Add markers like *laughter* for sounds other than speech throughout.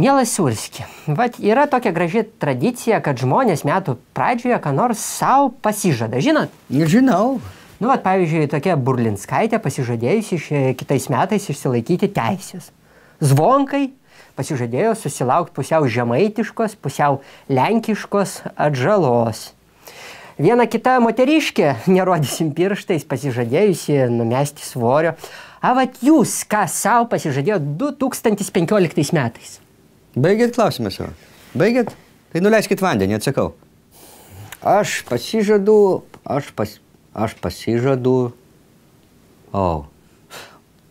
Mielas Siurski, vat yra tokia graži tradicija, kad žmonės metų pradžioje ką nors savo pasižada, žinot? Žinau. Nu, vat, pavyzdžiui, tokia Burlinskaitė pasižadėjusi iš, kitais metais išsilaikyti teisės. Zvonkai pasižadėjo susilaukti pusiau žemaitiškos, pusiau lenkiškos atžalos. Viena kita moteriškė, *laughs* nerodysim pirštais, pasižadėjusi numesti svorio. A, vat jūs, ką savo pasižadėjot 2015 metais? Baigėt klausimą savo? Baigėt? Tai nuleiskit vandenį, atsakau. Aš pasižadu, aš, pas, aš pasižadu, o, oh.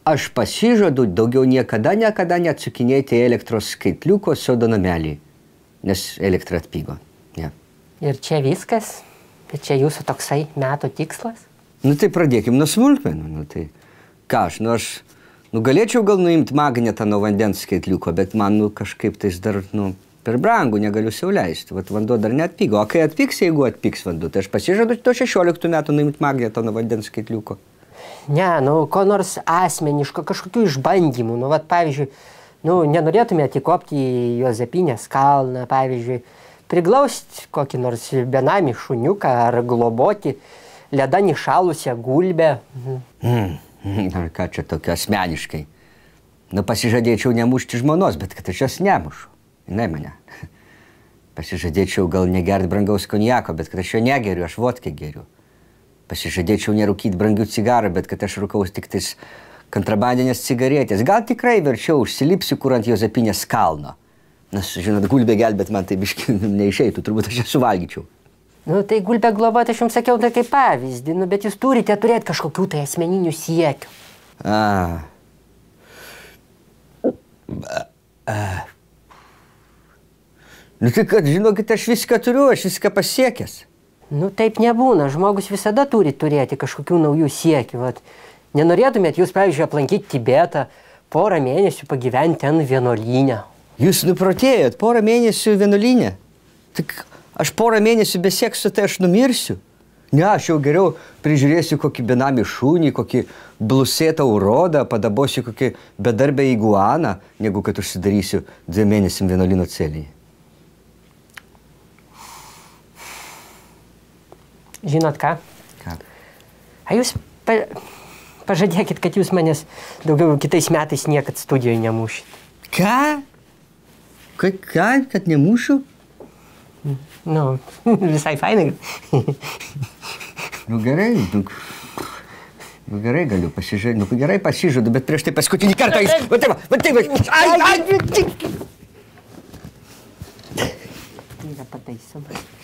aš pasižadu daugiau niekada, niekada neatsukinėti elektros skaitliuko sodo namelį, nes elektra atpigo. Yeah. Ir čia viskas? Tai čia jūsų toksai metų tikslas? Nu tai pradėkim nuo smulkmenų. Nu, tai ką aš, nu aš Nu, galėčiau gal nuimti magnetą nuo vandens skaitliuko, bet man nu, kažkaip tai dar, nu, per brangu, negaliu siauliaisti. Vat vanduo dar net pigo. O kai atpiks, jeigu atpiks vanduo, tai aš pasižadu to 16 metų nuimti magnetą nuo vandens skaitliuko. Ne, nu, ko nors asmeniško, kažkokių išbandymų. Nu, vat, pavyzdžiui, nu, nenorėtumėte įkopti į Jozepinės kalną, pavyzdžiui, priglausti kokį nors benamį šuniuką ar globoti ledanį šalusią gulbę. Mm. *laughs* Na, ką čia tokio asmeniškai. Nu, pasižadėčiau nemušti žmonos, bet kad aš jos nemušu. Jinai mane. *laughs* Pasižadėčiau gal negert brangaus konjako, bet kad aš jo negeriu, aš vodkį geriu. Pasižadėčiau nerūkyti brangių cigarų, bet kad aš rūkaus tik tais kontrabandinės cigaretės. Gal tikrai verčiau užsilipsiu kur ant Jozepinės kalno. Nes, žinot, gulbė gelbėt man tai biški *laughs* neišeitų, turbūt aš ją suvalgyčiau. Nu, tai gulbę globoti, aš jums sakiau, tai kaip pavyzdį, nu, bet jūs turite turėti kažkokių tai asmeninių siekių. A. A. A. Nu, tai kad, žinokit, aš viską turiu, aš viską pasiekęs. Nu, taip nebūna, žmogus visada turi turėti kažkokių naujų siekių. Vat. Nenorėtumėt jūs, pavyzdžiui, aplankyti Tibetą, porą mėnesių pagyventi ten vienolyne. Jūs nuprotėjot porą mėnesių vienolyne. Tik aš porą mėnesių besieksiu, tai aš numirsiu. Ne, aš jau geriau prižiūrėsiu kokį benamį šunį, kokį blusėtą urodą, padabosiu kokį bedarbę iguaną, negu kad užsidarysiu dviem mėnesim vienolino celėje. Žinot ką? Ką? A jūs pa, pažadėkit, kad jūs manęs daugiau kitais metais niekad studijoje nemušit. Ką? Ką, kad nemušiu? Nu, *laughs* visai fainai. nu gerai, nu, nu gerai galiu pasižiūrėti, nu gerai pasižiūrėti, bet prieš tai paskutinį kartą jis... Va taip, va taip, va. Ai, ai, ai. Tai yra pataisomas.